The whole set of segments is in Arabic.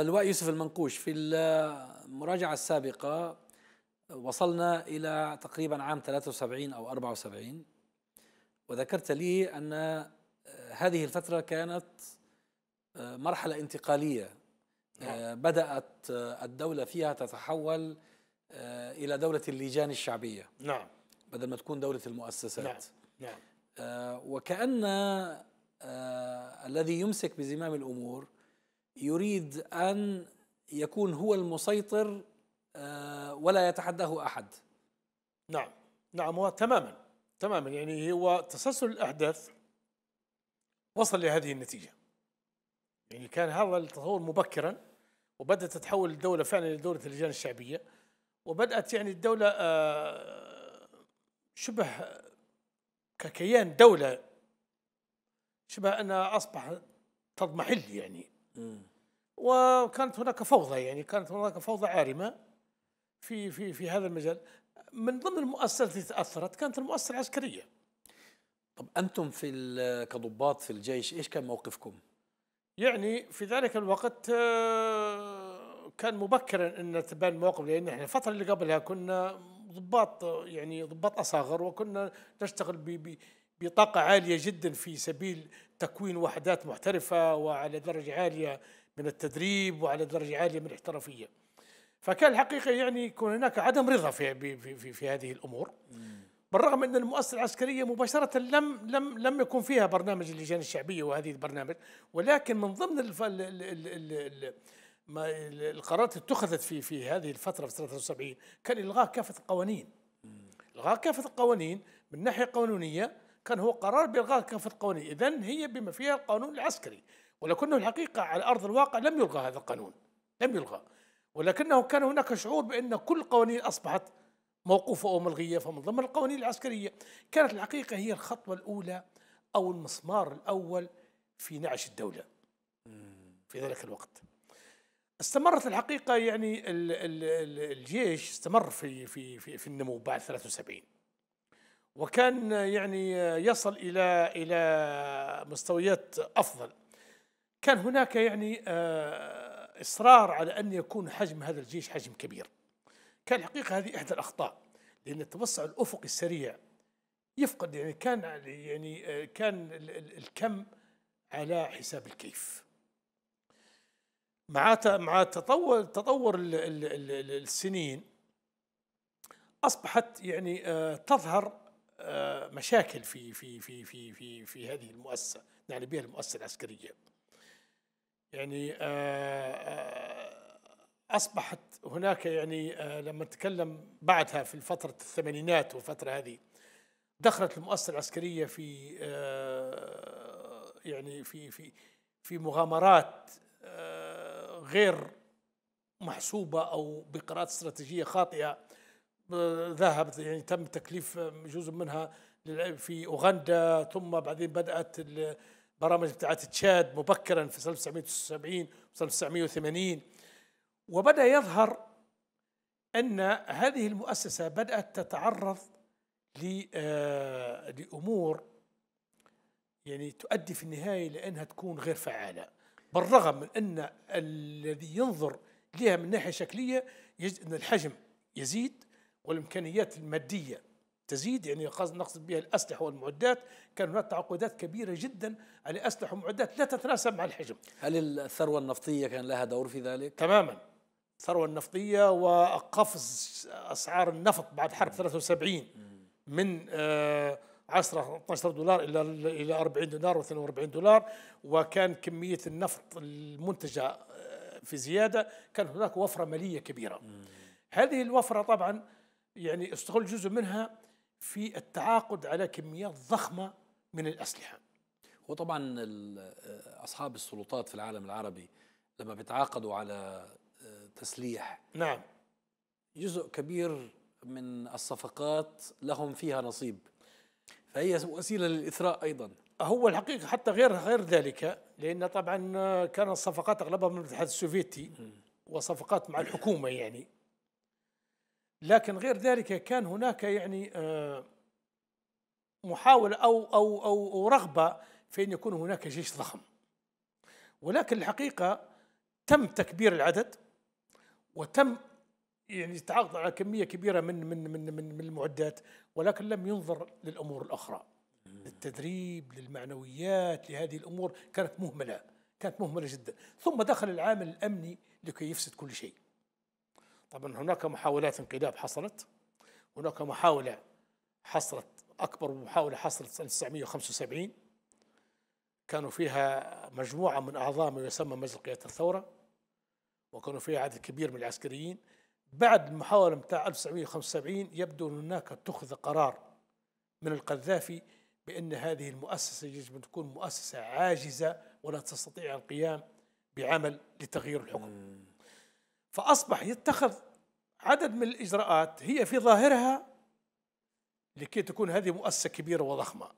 اللواء يوسف المنقوش في المراجعة السابقة وصلنا إلى تقريبا عام 73 أو 74 وذكرت لي أن هذه الفترة كانت مرحلة انتقالية بدأت الدولة فيها تتحول إلى دولة اللجان الشعبية نعم بدل ما تكون دولة المؤسسات نعم, نعم. وكأن الذي يمسك بزمام الأمور يريد أن يكون هو المسيطر آه، ولا يتحداه أحد نعم نعم هو تماما تماما يعني هو تسلسل الأحداث وصل لهذه النتيجة يعني كان هذا التطور مبكرا وبدأت تتحول الدولة فعلا إلى دولة اللجان الشعبية وبدأت يعني الدولة آه، شبه ككيان دولة شبه أنها أصبح تضمحل يعني م. وكانت هناك فوضى يعني كانت هناك فوضى عارمه في في في هذا المجال من ضمن المؤسسات التي تاثرت كانت المؤسسه العسكريه طب انتم في كضباط في الجيش ايش كان موقفكم يعني في ذلك الوقت آه، كان مبكرا ان تبان مواقف لان احنا الفتره اللي قبلها كنا ضباط يعني ضباط اصاغر وكنا نشتغل ب بطاقه عاليه جدا في سبيل تكوين وحدات محترفه وعلى درجه عاليه من التدريب وعلى درجة عالية من الاحترافية فكان الحقيقة يعني يكون هناك عدم رضا في في في, في هذه الأمور بالرغم أن المؤسسة العسكرية مباشرة لم لم لم يكن فيها برنامج اللجان الشعبية وهذه البرنامج ولكن من ضمن الف... ال... ال... ال... ما القرارات اللي اتخذت في في هذه الفتره في 73 كان الغاء كافه القوانين الغاء كافه القوانين من ناحيه قانونيه كان هو قرار بالغاء كافه القوانين اذا هي بما فيها القانون العسكري ولكنه الحقيقة على أرض الواقع لم يلغى هذا القانون لم يلغى ولكنه كان هناك شعور بأن كل القوانين أصبحت موقوفة أو ملغية فمن ضمن القوانين العسكرية كانت الحقيقة هي الخطوة الأولى أو المسمار الأول في نعش الدولة في ذلك الوقت استمرت الحقيقة يعني الجيش استمر في في في, في النمو بعد 73 وكان يعني يصل إلى إلى مستويات أفضل كان هناك يعني آه، إصرار على أن يكون حجم هذا الجيش حجم كبير كان حقيقة هذه إحدى الأخطاء لأن التوسع الأفقي السريع يفقد يعني كان يعني آه، كان الكم على حساب الكيف مع مع تطور تطور السنين اصبحت يعني آه، تظهر مشاكل في في في في في في هذه المؤسسه نعني بها المؤسسه العسكريه يعني آه، آه، اصبحت هناك يعني آه، لما نتكلم بعدها في فتره الثمانينات والفتره هذه دخلت المؤسسه العسكريه في يعني في في في مغامرات غير محسوبه او بقراءات استراتيجيه خاطئه ذهبت يعني تم تكليف جزء منها في اوغندا ثم بعدين بدات برامج بتاعت تشاد مبكرا في 1979 و 1980 وبدا يظهر ان هذه المؤسسه بدات تتعرض آه، لامور يعني تؤدي في النهايه لانها تكون غير فعاله بالرغم من ان الذي ينظر لها من ناحيه شكليه يجد ان الحجم يزيد والامكانيات الماديه تزيد يعني نقصد بها الاسلحه والمعدات كان هناك تعاقدات كبيره جدا على اسلحه ومعدات لا تتناسب مع الحجم. هل الثروه النفطيه كان لها دور في ذلك؟ تماما. الثروه النفطيه وقفز اسعار النفط بعد حرب 73 من 10 آه، 12 دولار الى الى 40 دولار و42 دولار وكان كميه النفط المنتجه آه، في زياده كان هناك وفره ماليه كبيره. هذه الوفره طبعا يعني استغل جزء منها في التعاقد على كميات ضخمه من الاسلحه. وطبعا آه، اصحاب السلطات في العالم العربي لما بيتعاقدوا على آه، تسليح نعم جزء كبير من الصفقات لهم فيها نصيب فهي وسيله للاثراء ايضا هو الحقيقه حتى غير غير ذلك لان طبعا كانت الصفقات اغلبها من الاتحاد السوفيتي وصفقات مع الحكومه يعني لكن غير ذلك كان هناك يعني آه، محاولة أو أو أو, رغبة في أن يكون هناك جيش ضخم ولكن الحقيقة تم تكبير العدد وتم يعني التعاقد على كميه كبيره من من من من, من المعدات ولكن لم ينظر للامور الاخرى للتدريب للمعنويات لهذه الامور كانت مهمله كانت مهمله جدا ثم دخل العامل الامني لكي يفسد كل شيء طبعا هناك محاولات انقلاب حصلت هناك محاولة حصلت أكبر محاولة حصلت سنة 1975 كانوا فيها مجموعة من أعضاء ما يسمى مجلس قيادة الثورة وكانوا فيها عدد كبير من العسكريين بعد المحاولة متاع 1975 يبدو أن هناك اتخذ قرار من القذافي بأن هذه المؤسسة يجب أن تكون مؤسسة عاجزة ولا تستطيع القيام بعمل لتغيير الحكم فأصبح يتخذ عدد من الإجراءات هي في ظاهرها لكي تكون هذه مؤسسة كبيرة وضخمة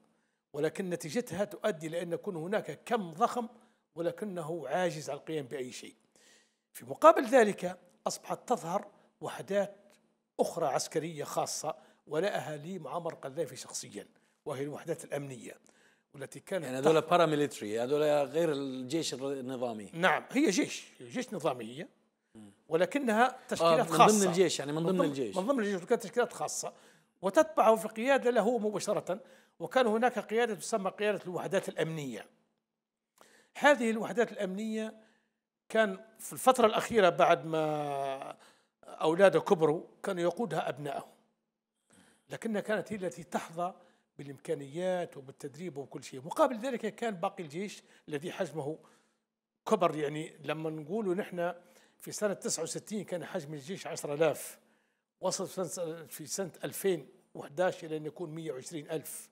ولكن نتيجتها تؤدي إلى أن يكون هناك كم ضخم ولكنه عاجز عن القيام بأي شيء في مقابل ذلك أصبحت تظهر وحدات أخرى عسكرية خاصة ولها لي معمر قذافي شخصيا وهي الوحدات الأمنية والتي كانت يعني هذول باراميليتري هذول غير الجيش النظامي نعم هي جيش جيش نظامية ولكنها تشكيلات خاصه من ضمن الجيش يعني من ضمن الجيش من ضمن الجيش وكانت تشكيلات خاصه وتتبعه في القياده له مباشره وكان هناك قياده تسمى قياده الوحدات الامنيه هذه الوحدات الامنيه كان في الفتره الاخيره بعد ما اولاده كبروا كانوا يقودها أبنائه لكنها كانت هي التي تحظى بالامكانيات وبالتدريب وكل شيء مقابل ذلك كان باقي الجيش الذي حجمه كبر يعني لما نقولوا نحن في سنة 69 كان حجم الجيش 10000 وصل في سنة, في سنة 2011 إلى أن يكون 120000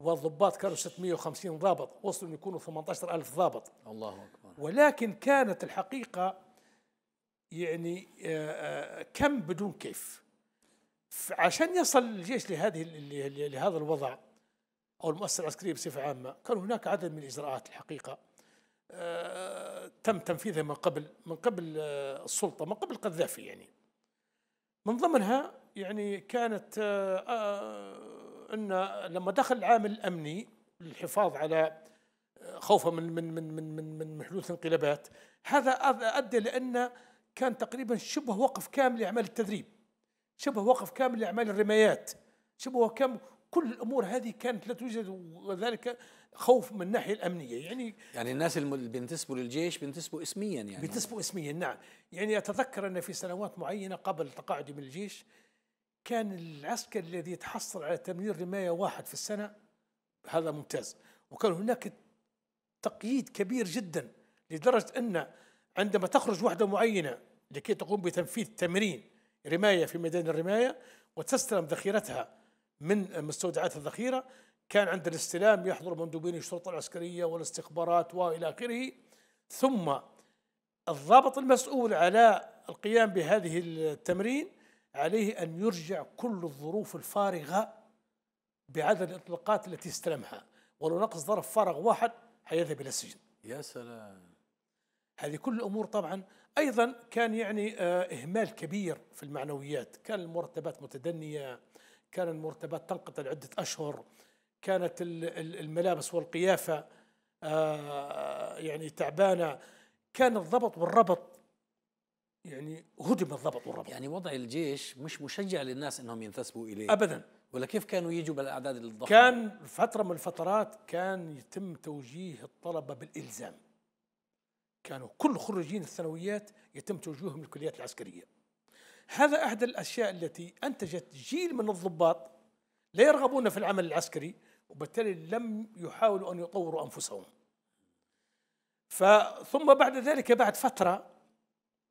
والضباط كانوا 650 ضابط وصلوا أن يكونوا 18000 ضابط الله أكبر ولكن كانت الحقيقة يعني آه، آه، كم بدون كيف عشان يصل الجيش لهذه لهذا الوضع أو المؤسسة العسكرية بصفة عامة كان هناك عدد من الإجراءات الحقيقة آه، تم تنفيذها من قبل من قبل آه، السلطه من قبل القذافي يعني من ضمنها يعني كانت آه، ان لما دخل العامل الامني للحفاظ على خوفا من من من من من, من حدوث انقلابات هذا ادى لان كان تقريبا شبه وقف كامل لاعمال التدريب شبه وقف كامل لاعمال الرمايات شبه وقف كامل كل الامور هذه كانت لا توجد وذلك خوف من الناحيه الامنيه يعني يعني الناس اللي بينتسبوا للجيش بينتسبوا اسميا يعني بينتسبوا اسميا نعم يعني اتذكر ان في سنوات معينه قبل تقاعدي من الجيش كان العسكري الذي يتحصل على تمرير رمايه واحد في السنه هذا ممتاز وكان هناك تقييد كبير جدا لدرجه ان عندما تخرج وحده معينه لكي تقوم بتنفيذ تمرين رمايه في ميدان الرمايه وتستلم ذخيرتها من مستودعات الذخيره كان عند الاستلام يحضر مندوبين الشرطه العسكريه والاستخبارات والى اخره ثم الضابط المسؤول على القيام بهذه التمرين عليه ان يرجع كل الظروف الفارغه بعدد الاطلاقات التي استلمها ولو نقص ظرف فارغ واحد حيذهب الى السجن. يا سلام. هذه كل الامور طبعا ايضا كان يعني آه، اهمال كبير في المعنويات، كان المرتبات متدنيه كان المرتبات تنقطع لعدة أشهر كانت الملابس والقيافة آه، يعني تعبانة كان الضبط والربط يعني هدم الضبط والربط يعني وضع الجيش مش مشجع للناس انهم ينتسبوا اليه ابدا ولا كيف كانوا يجوا بالاعداد الضخمه كان فتره من الفترات كان يتم توجيه الطلبه بالالزام كانوا كل خريجين الثانويات يتم توجيههم للكليات العسكريه هذا احد الاشياء التي انتجت جيل من الضباط لا يرغبون في العمل العسكري وبالتالي لم يحاولوا ان يطوروا انفسهم فثم بعد ذلك بعد فتره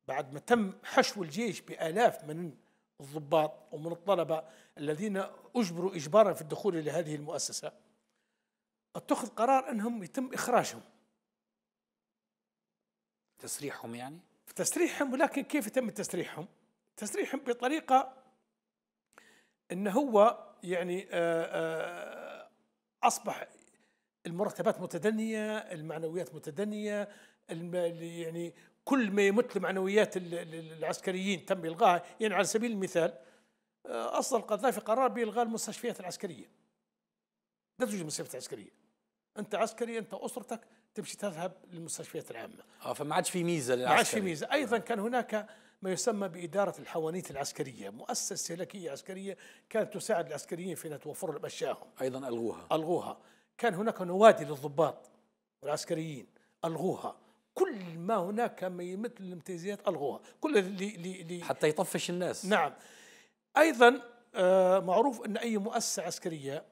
بعد ما تم حشو الجيش بالاف من الضباط ومن الطلبه الذين اجبروا اجبارا في الدخول الى هذه المؤسسه اتخذ قرار انهم يتم اخراجهم تسريحهم يعني؟ تسريحهم ولكن كيف تم تسريحهم؟ تسريح بطريقه ان هو يعني آه، آه، اصبح المرتبات متدنيه، المعنويات متدنيه، يعني كل ما يمت لمعنويات العسكريين تم الغاها، يعني على سبيل المثال آه، اصدر القذافي قرار بالغاء المستشفيات العسكريه. لا توجد مستشفيات عسكريه. انت عسكري انت اسرتك تمشي تذهب للمستشفيات العامه. اه فما عادش في ميزه للعسكري. ما عادش في ميزه، ايضا كان هناك ما يسمى بإدارة الحوانيت العسكرية مؤسسة استهلاكية عسكرية كانت تساعد العسكريين في أن توفر لهم أشياءهم أيضا ألغوها ألغوها كان هناك نوادي للضباط والعسكريين ألغوها كل ما هناك كان مثل الامتيازات ألغوها كل اللي, اللي حتى يطفش الناس نعم أيضا آه، معروف أن أي مؤسسة عسكرية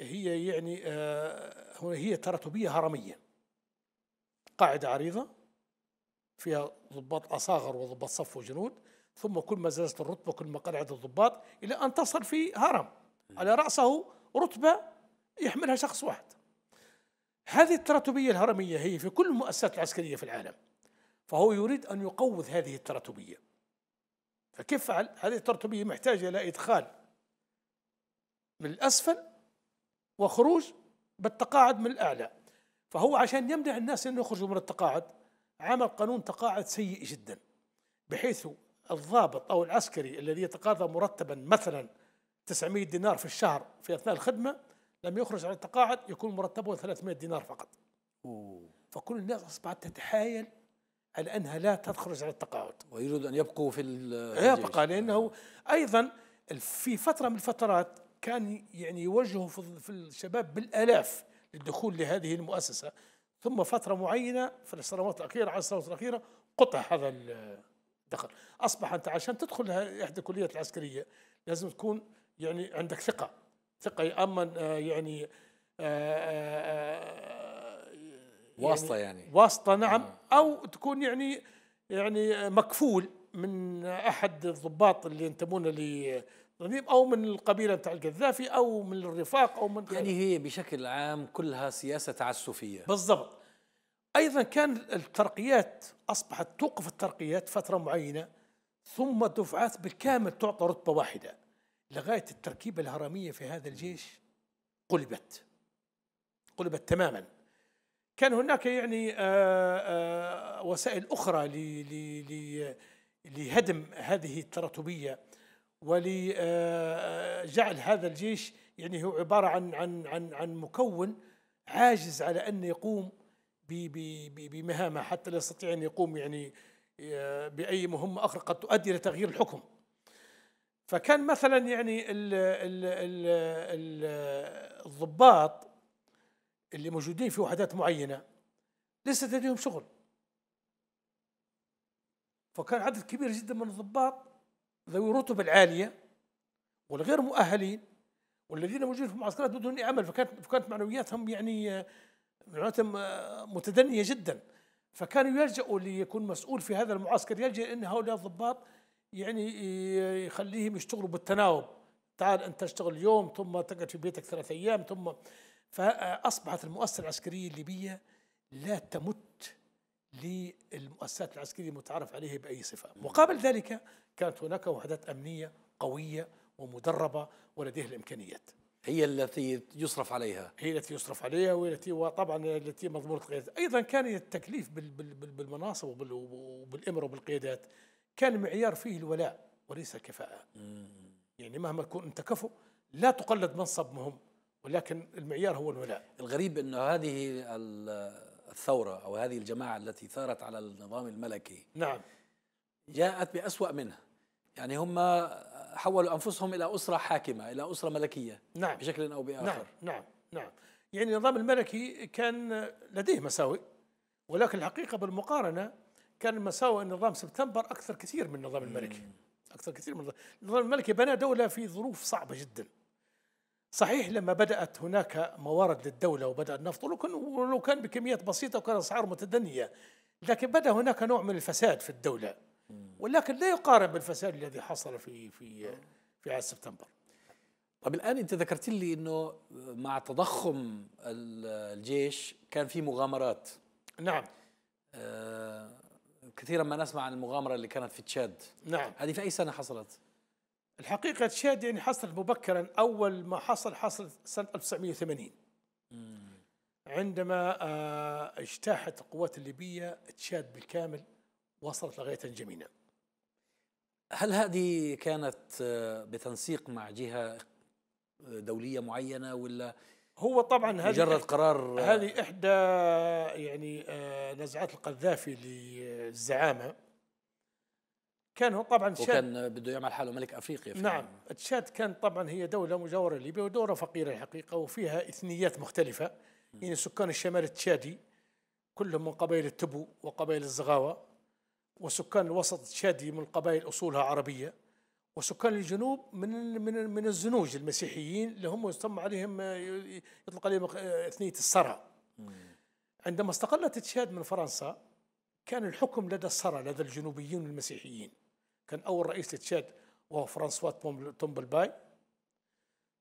هي يعني آه، هي تراتبية هرمية قاعدة عريضة فيها ضباط أصاغر وضباط صف وجنود ثم كل ما زادت الرتبة كل ما قلعت الضباط إلى أن تصل في هرم على رأسه رتبة يحملها شخص واحد هذه التراتبية الهرمية هي في كل المؤسسات العسكرية في العالم فهو يريد أن يقوض هذه التراتبية فكيف فعل؟ هذه التراتبية محتاجة إلى إدخال من الأسفل وخروج بالتقاعد من الأعلى فهو عشان يمنع الناس أن يخرجوا من التقاعد عمل قانون تقاعد سيء جدا بحيث الضابط او العسكري الذي يتقاضى مرتبا مثلا 900 دينار في الشهر في اثناء الخدمه لم يخرج على التقاعد يكون مرتبه 300 دينار فقط. أوه. فكل الناس اصبحت تتحايل على انها لا تخرج على التقاعد. ويريد ان يبقوا في يبقى لانه ايضا في فتره من الفترات كان يعني يوجهوا في الشباب بالالاف للدخول لهذه المؤسسه ثم فترة معينة في السنوات الأخيرة على سنوات الأخيرة قطع هذا الدخل أصبح أنت عشان تدخل إحدى الكليات العسكرية لازم تكون يعني عندك ثقة ثقة أما آه، يعني آه، آه، واسطة يعني, يعني واسطة نعم أو تكون يعني يعني مكفول من أحد الضباط اللي ينتمون رميم يعني او من القبيله بتاع القذافي او من الرفاق او من يعني هي بشكل عام كلها سياسه تعسفيه بالضبط ايضا كان الترقيات اصبحت توقف الترقيات فتره معينه ثم الدفعات بالكامل تعطى رتبه واحده لغايه التركيبه الهرميه في هذا الجيش قلبت قلبت تماما كان هناك يعني آآ آه، آآ آه، وسائل اخرى لهدم هذه التراتبيه ولجعل هذا الجيش يعني هو عباره عن عن عن عن مكون عاجز على ان يقوم بمهامه حتى لا يستطيع ان يقوم يعني آه، باي مهمه اخرى قد تؤدي الى تغيير الحكم. فكان مثلا يعني الـ ال ال ال الضباط اللي موجودين في وحدات معينه ليست لديهم شغل. فكان عدد كبير جدا من الضباط ذوي الرتب العاليه والغير مؤهلين والذين موجودين في المعسكرات بدون عمل فكانت فكانت معنوياتهم يعني آه، معنوياتهم آه، متدنيه جدا فكانوا يلجأوا ليكون مسؤول في هذا المعسكر يلجأ ان هؤلاء الضباط يعني آه، يخليهم يشتغلوا بالتناوب تعال انت تشتغل اليوم ثم تقعد في بيتك ثلاثة ايام ثم فاصبحت المؤسسه العسكريه الليبيه لا تمت للمؤسسات العسكرية المتعارف عليها بأي صفة مقابل ذلك كانت هناك وحدات أمنية قوية ومدربة ولديها الإمكانيات هي التي يصرف عليها هي التي يصرف عليها والتي وطبعا التي مضمونة القيادات أيضا كان التكليف بالمناصب وبالإمر وبالقيادات كان معيار فيه الولاء وليس الكفاءة يعني مهما تكون أنت كفو لا تقلد منصب مهم ولكن المعيار هو الولاء الغريب انه هذه الثورة أو هذه الجماعة التي ثارت على النظام الملكي نعم جاءت بأسوأ منه يعني هم حولوا أنفسهم إلى أسرة حاكمة إلى أسرة ملكية نعم بشكل أو بآخر نعم نعم نعم يعني النظام الملكي كان لديه مساوئ ولكن الحقيقة بالمقارنة كان مساوئ نظام سبتمبر أكثر كثير من النظام الملكي أكثر كثير من النظام الملكي بنى دولة في ظروف صعبة جداً صحيح لما بدأت هناك موارد للدولة وبدأ النفط ولو كان بكميات بسيطة وكان أسعار متدنية لكن بدأ هناك نوع من الفساد في الدولة ولكن لا يقارن بالفساد الذي حصل في في آه. في عام سبتمبر طب الان انت ذكرت لي انه مع تضخم الجيش كان في مغامرات نعم آه كثيرا ما نسمع عن المغامره اللي كانت في تشاد نعم هذه في اي سنه حصلت الحقيقة تشاد يعني حصلت مبكرا أول ما حصل حصل سنة 1980 عندما آه، اجتاحت القوات الليبية تشاد بالكامل وصلت لغاية جمينا هل هذه كانت آه، بتنسيق مع جهة آه، دولية معينة ولا هو طبعا هذه مجرد قرار هذه إحدى يعني نزعات القذافي للزعامة كان هو طبعا تشاد وكان بده يعمل حاله ملك افريقيا في نعم تشاد كان طبعا هي دوله مجاوره لليبيا ودوره فقيره الحقيقه وفيها اثنيات مختلفه يعني سكان الشمال التشادي كلهم من قبائل التبو وقبائل الزغاوه وسكان الوسط التشادي من قبائل اصولها عربيه وسكان الجنوب من من من الزنوج المسيحيين اللي هم يسمى عليهم آه، يطلق عليهم آه، اثنيه السرى عندما استقلت تشاد من فرنسا كان الحكم لدى السرى لدى الجنوبيين المسيحيين كان أول رئيس لتشاد وهو فرانسوا تومبلباي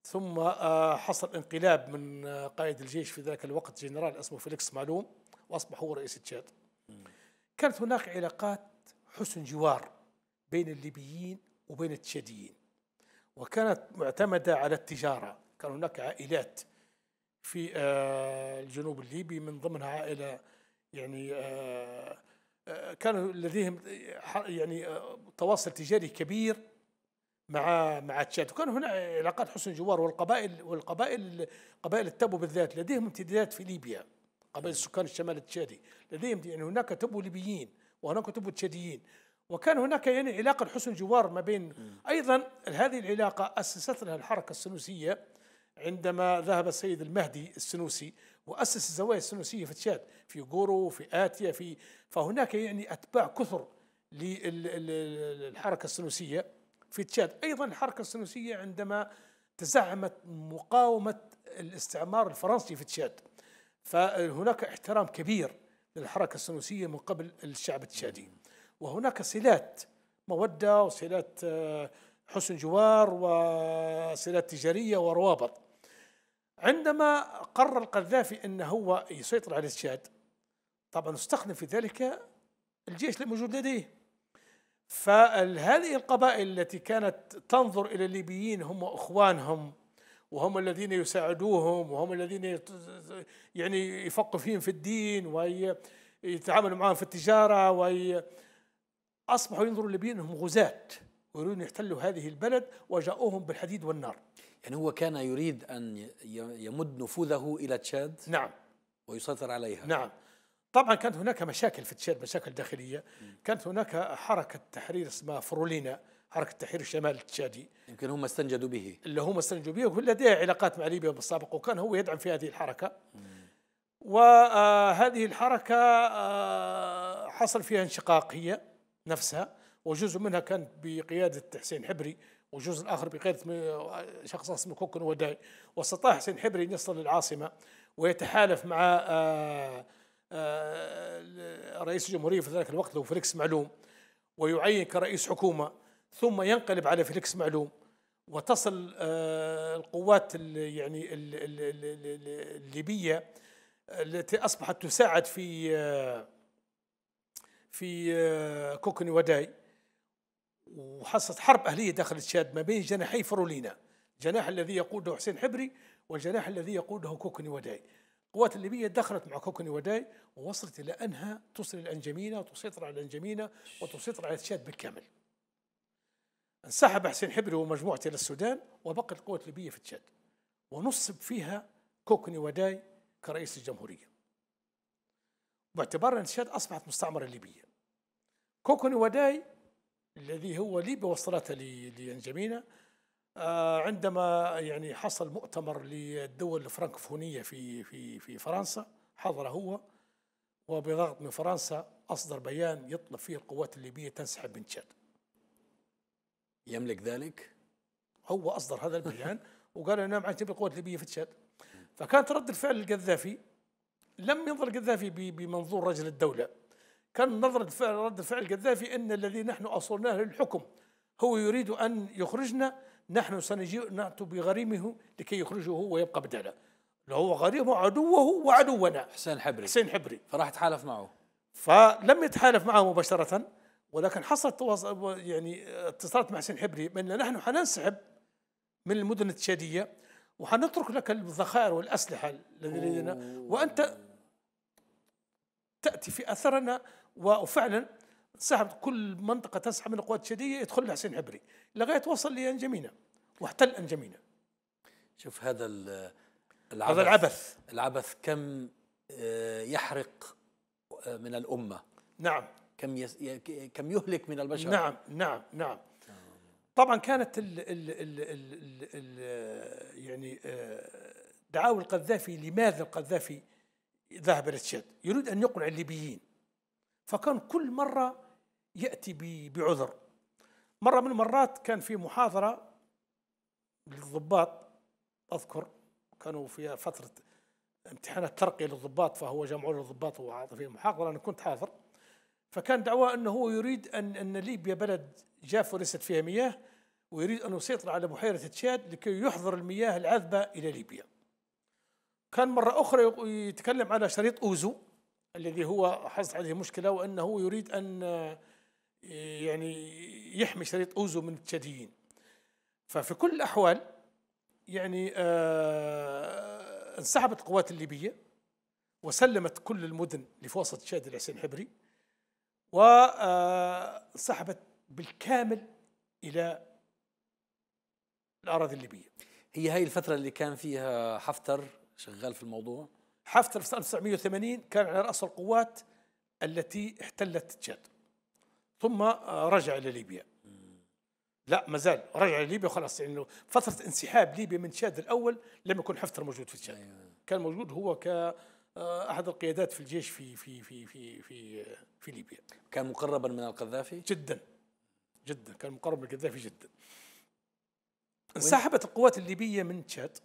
ثم آه، حصل انقلاب من آه، قائد الجيش في ذلك الوقت جنرال اسمه فيليكس معلوم وأصبح هو رئيس تشاد كانت هناك علاقات حسن جوار بين الليبيين وبين التشاديين وكانت معتمدة على التجارة كان هناك عائلات في آه، الجنوب الليبي من ضمنها عائلة يعني كانوا لديهم يعني تواصل تجاري كبير مع مع تشاد وكان هنا علاقات حسن جوار والقبائل والقبائل قبائل التبو بالذات لديهم امتدادات في ليبيا قبائل نعم. سكان الشمال التشادي لديهم يعني هناك تبو ليبيين وهناك تبو تشاديين وكان هناك يعني علاقة حسن جوار ما بين نعم. أيضا هذه العلاقة أسست لها الحركة السنوسية عندما ذهب السيد المهدي السنوسي وأسس الزوايا السنوسية في تشاد في غورو في آتيا في فهناك يعني أتباع كثر للحركة السنوسية في تشاد أيضا الحركة السنوسية عندما تزعمت مقاومة الاستعمار الفرنسي في تشاد فهناك احترام كبير للحركة السنوسية من قبل الشعب التشادي وهناك صلات مودة وصلات آه، حسن جوار وصلات تجارية وروابط عندما قرر القذافي أن هو يسيطر على تشاد طبعا استخدم في ذلك الجيش الموجود لديه فهذه القبائل التي كانت تنظر إلى الليبيين هم أخوانهم وهم الذين يساعدوهم وهم الذين يعني يفقوا فيهم في الدين ويتعاملوا معهم في التجارة وي أصبحوا ينظروا الليبيين أنهم غزاة ويريدون يحتلوا هذه البلد وجاؤوهم بالحديد والنار يعني هو كان يريد أن يمد نفوذه إلى تشاد نعم ويسيطر عليها نعم طبعا كانت هناك مشاكل في تشاد مشاكل داخلية كانت هناك حركة تحرير اسمها فرولينا حركة تحرير الشمال التشادي يمكن هم استنجدوا به اللي هم استنجدوا به وهو لديه علاقات مع ليبيا بالسابق وكان هو يدعم في هذه الحركة وهذه آه، الحركة آه، حصل فيها انشقاق هي نفسها وجزء منها كان بقيادة حسين حبري وجزء آخر بقيادة شخص اسمه كوكن وداي واستطاع حسين حبري أن يصل للعاصمة ويتحالف مع آه، آه، رئيس الجمهورية في ذلك الوقت هو فليكس معلوم ويعين كرئيس حكومة ثم ينقلب على فليكس معلوم وتصل آه، القوات يعني الليبية التي أصبحت تساعد في في كوكني وداي وحصلت حرب أهلية داخل تشاد ما بين جناحي فرولينا الجناح الذي يقوده حسين حبري والجناح الذي يقوده كوكني وداي القوات الليبية دخلت مع كوكني وداي ووصلت إلى أنها تصل الأنجمينة وتسيطر على الأنجمينة وتسيطر على تشاد بالكامل انسحب حسين حبري ومجموعته إلى السودان وبقت القوات الليبية في تشاد ونصب فيها كوكني وداي كرئيس الجمهورية باعتبار أن تشاد أصبحت مستعمرة ليبية كوكني وداي الذي هو ليبيا بوصلته لأنجمينا آه، عندما يعني حصل مؤتمر للدول الفرنكفونية في في في فرنسا حضر هو وبضغط من فرنسا أصدر بيان يطلب فيه القوات الليبية تنسحب من تشاد يملك ذلك؟ هو أصدر هذا البيان وقال أنا معي تبي القوات الليبية في تشاد فكانت رد الفعل القذافي لم ينظر القذافي بمنظور رجل الدولة كان نظرة فعل رد فعل قذافي ان الذي نحن اصلناه للحكم هو يريد ان يخرجنا نحن سنجيء سناتي بغريمه لكي يخرجه هو ويبقى لو هو غريمه عدوه وعدونا حسين حبري حسين حبري فراح تحالف معه فلم يتحالف معه مباشره ولكن حصلت يعني اتصالات مع حسين حبري بان نحن حننسحب من المدن التشاديه وحنترك لك الذخائر والاسلحه الذي لدينا وانت تاتي في اثرنا وفعلا سحب كل منطقه تسحب من القوات الشاديه يدخل حسين عبري لغايه وصل لانجمينا واحتل انجمينا شوف هذا العبث هذا العبث العبث كم آه، يحرق آه، من الامه نعم كم كم يهلك من البشر نعم نعم نعم طبعا كانت الـ ال ال ال ال يعني آه، دعاوى القذافي لماذا القذافي ذهب الى تشاد؟ يريد ان يقنع الليبيين فكان كل مرة يأتي بعذر مرة من المرات كان في محاضرة للضباط أذكر كانوا في فترة امتحانات ترقية للضباط فهو جمعوا للضباط الضباط وأعطى فيه محاضرة أنا كنت حاضر فكان دعواه أنه هو يريد أن أن ليبيا بلد جاف وليست فيها مياه ويريد أن يسيطر على بحيرة تشاد لكي يحضر المياه العذبة إلى ليبيا كان مرة أخرى يتكلم على شريط أوزو الذي هو حصلت عليه مشكله وانه يريد ان يعني يحمي شريط اوزو من التشاديين ففي كل الاحوال يعني آه انسحبت القوات الليبيه وسلمت كل المدن اللي في وسط تشاد الحسين حبري وانسحبت آه، بالكامل الى الاراضي الليبيه هي هاي الفتره اللي كان فيها حفتر شغال في الموضوع حفتر في سنة 1980 كان على رأس القوات التي احتلت تشاد ثم آه، رجع إلى ليبيا لا ما زال رجع ليبيا وخلاص يعني فترة انسحاب ليبيا من تشاد الأول لم يكن حفتر موجود في تشاد أيوة. كان موجود هو ك آه، احد القيادات في الجيش في في في في في في ليبيا كان مقربا من القذافي جدا جدا كان مقرب من القذافي جدا انسحبت القوات الليبيه من تشاد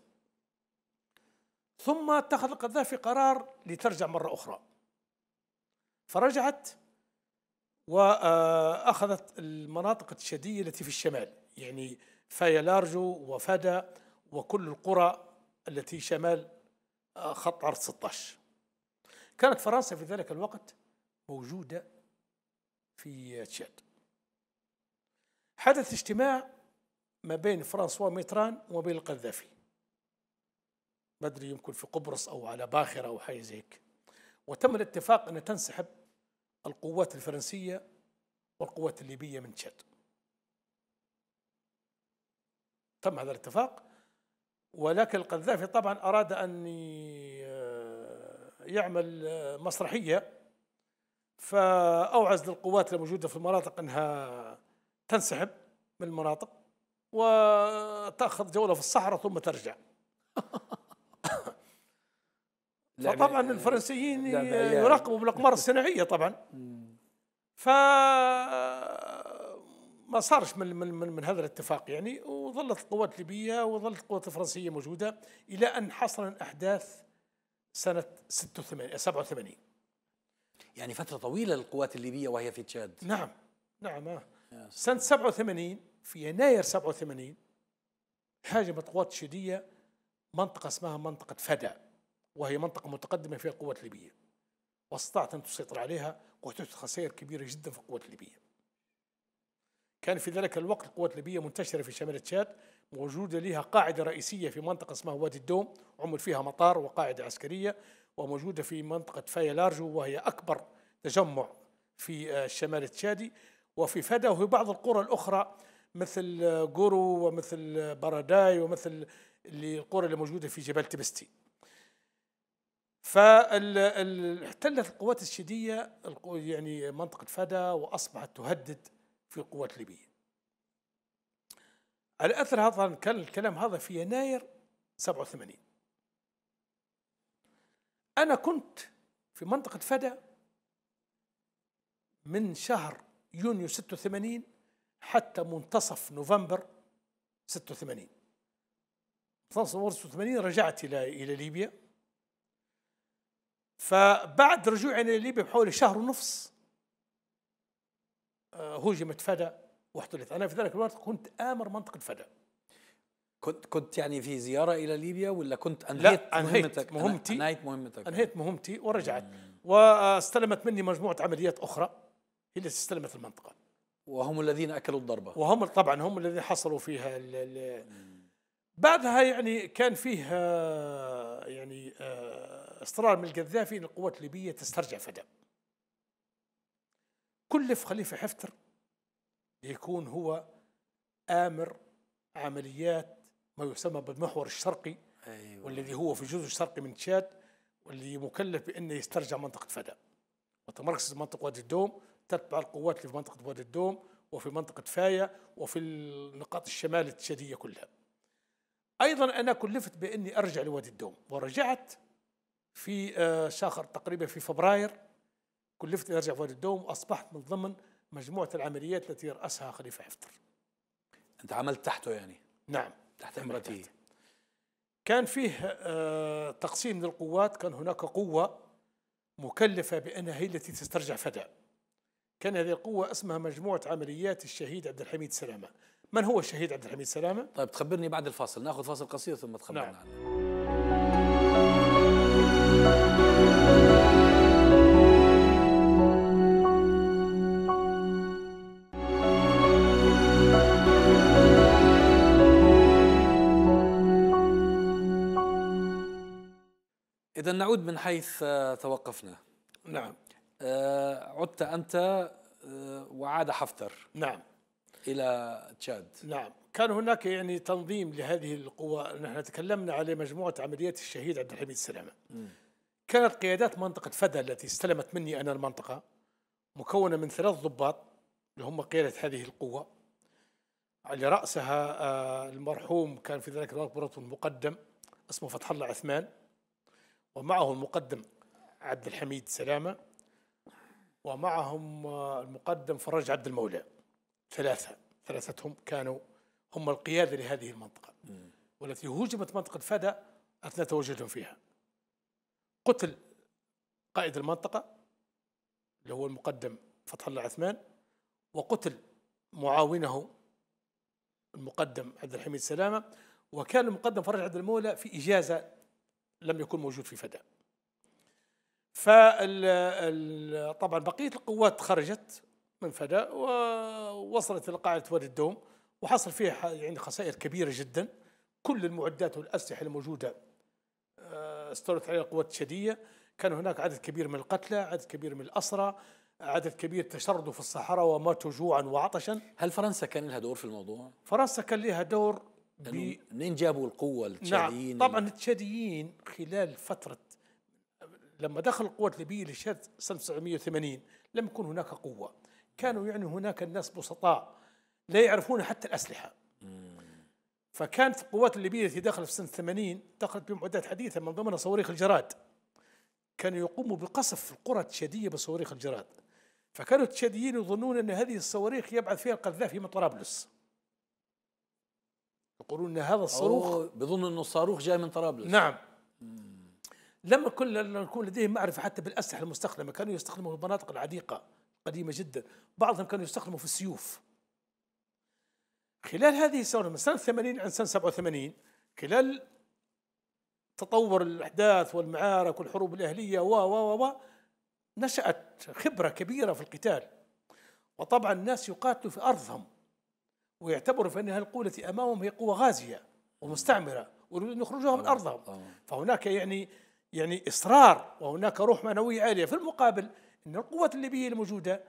ثم اتخذ القذافي قرار لترجع مرة أخرى فرجعت وأخذت المناطق التشادية التي في الشمال يعني فايا لارجو وفادا وكل القرى التي شمال خط عرض 16 كانت فرنسا في ذلك الوقت موجودة في تشاد حدث اجتماع ما بين فرانسوا ميتران وبين القذافي بدري يمكن في قبرص او على باخره او حي هيك وتم الاتفاق ان تنسحب القوات الفرنسيه والقوات الليبيه من تشاد تم هذا الاتفاق ولكن القذافي طبعا اراد ان يعمل مسرحيه فاوعز للقوات الموجوده في المناطق انها تنسحب من المناطق وتاخذ جوله في الصحراء ثم ترجع فطبعا الفرنسيين يراقبوا بالاقمار الصناعيه طبعا ف ما صارش من من من, من هذا الاتفاق يعني وظلت القوات الليبيه وظلت القوات الفرنسيه موجوده الى ان حصل الاحداث سنه 86 87 يعني فتره طويله للقوات الليبيه وهي في تشاد نعم نعم آه. سنه 87 في يناير 87 هاجمت قوات الشيديه منطقه اسمها منطقه فدا وهي منطقة متقدمة فيها القوات الليبية واستطاعت أن تسيطر عليها وتحدث خسائر كبيرة جدا في القوات الليبية كان في ذلك الوقت القوات الليبية منتشرة في شمال تشاد موجودة لها قاعدة رئيسية في منطقة اسمها وادي الدوم عمل فيها مطار وقاعدة عسكرية وموجودة في منطقة فايا لارجو وهي أكبر تجمع في آه، الشمال التشادي وفي فدا وفي بعض القرى الأخرى مثل قورو آه، ومثل آه، باراداي ومثل القرى اللي موجودة في جبال تبستي فاحتلت القوات الشيدية يعني منطقة فدا وأصبحت تهدد في القوات الليبية على أثر هذا كان الكلام هذا في يناير 87 أنا كنت في منطقة فدا من شهر يونيو 86 حتى منتصف نوفمبر 86 نوفمبر 86 رجعت إلى إلى ليبيا فبعد رجوعنا لليبيا بحوالي شهر ونص آه، هجمت فدا واحتلت انا في ذلك الوقت كنت امر منطقه فدا كنت كنت يعني في زياره الى ليبيا ولا كنت انهيت لا أنهيت مهمتك مهمتي انهيت مهمتك انهيت مهمتي ورجعت مم. واستلمت مني مجموعه عمليات اخرى هي اللي استلمت المنطقه وهم الذين اكلوا الضربه وهم طبعا هم الذين حصلوا فيها ال بعدها يعني كان فيه آه، يعني آه اصرار من القذافي ان القوات الليبيه تسترجع فدا كلف خليفه حفتر ليكون هو امر عمليات ما يسمى بالمحور الشرقي أيوة. والذي هو في الجزء الشرقي من تشاد واللي مكلف بانه يسترجع منطقه فدا وتمركز منطقه وادي الدوم تتبع القوات اللي في منطقه وادي الدوم وفي منطقه فايا وفي النقاط الشمال التشاديه كلها ايضا انا كلفت باني ارجع لوادي الدوم ورجعت في آه، شهر تقريبا في فبراير كلفت ارجع في وادي الدوم واصبحت من ضمن مجموعه العمليات التي يراسها خليفه حفتر. انت عملت تحته يعني؟ نعم تحت امرته. كان فيه آه، تقسيم للقوات كان هناك قوه مكلفه بانها هي التي تسترجع فدا. كان هذه القوه اسمها مجموعه عمليات الشهيد عبد الحميد سلامه. من هو الشهيد عبد الحميد سلامه؟ طيب تخبرني بعد الفاصل، ناخذ فاصل قصير ثم تخبرنا نعم. عنه. إذا نعود من حيث آه، توقفنا نعم آه، عدت أنت آه، وعاد حفتر نعم إلى تشاد نعم كان هناك يعني تنظيم لهذه القوى نحن تكلمنا على مجموعة عمليات الشهيد عبد الحميد السلامة م. كانت قيادات منطقة فدا التي استلمت مني أنا المنطقة مكونة من ثلاث ضباط اللي هم قيادة هذه القوة على رأسها المرحوم كان في ذلك الوقت المقدم مقدم اسمه فتح الله عثمان ومعه المقدم عبد الحميد سلامة ومعهم آه، المقدم فرج عبد المولى ثلاثة ثلاثتهم كانوا هم القيادة لهذه المنطقة والتي هجمت منطقة فدا أثناء تواجدهم فيها قتل قائد المنطقة اللي هو المقدم فتح الله عثمان وقتل معاونه المقدم عبد الحميد سلامة وكان المقدم فرج عبد المولى في إجازة لم يكن موجود في فدا طبعا بقية القوات خرجت من فدا ووصلت إلى قاعدة وادي الدوم وحصل فيها يعني خسائر كبيرة جدا كل المعدات والأسلحة الموجودة آه، استولت عليها القوات الشادية كان هناك عدد كبير من القتلى عدد كبير من الأسرى عدد كبير تشردوا في الصحراء وماتوا جوعا وعطشا هل فرنسا كان لها دور في الموضوع؟ فرنسا كان لها دور يعني منين جابوا القوه نعم، التشاديين؟ نعم طبعا التشاديين خلال فتره لما دخل القوات الليبيه للشاد سنه 1980 لم يكن هناك قوه كانوا يعني هناك الناس بسطاء لا يعرفون حتى الاسلحه فكانت القوات الليبيه التي دخلت في سنه 80 دخلت بمعدات حديثه من ضمنها صواريخ الجراد كانوا يقوموا بقصف القرى التشاديه بصواريخ الجراد فكانوا التشاديين يظنون ان هذه الصواريخ يبعث فيها القذافي من طرابلس يقولون ان هذا الصاروخ بظن انه الصاروخ جاي من طرابلس نعم لما كل نكون لديهم معرفه حتى بالاسلحه المستخدمه كانوا يستخدموا في المناطق العديقه قديمه جدا بعضهم كانوا يستخدموا في السيوف خلال هذه السنه من سنه 80 عن سنه 87 خلال تطور الاحداث والمعارك والحروب الاهليه و و و نشات خبره كبيره في القتال وطبعا الناس يقاتلوا في ارضهم ويعتبروا فإن هذه القوة التي أمامهم هي قوة غازية ومستعمرة ويريدون أن يخرجوها من آه، أرضهم آه. فهناك يعني يعني إصرار وهناك روح معنوية عالية في المقابل أن القوات الليبية الموجودة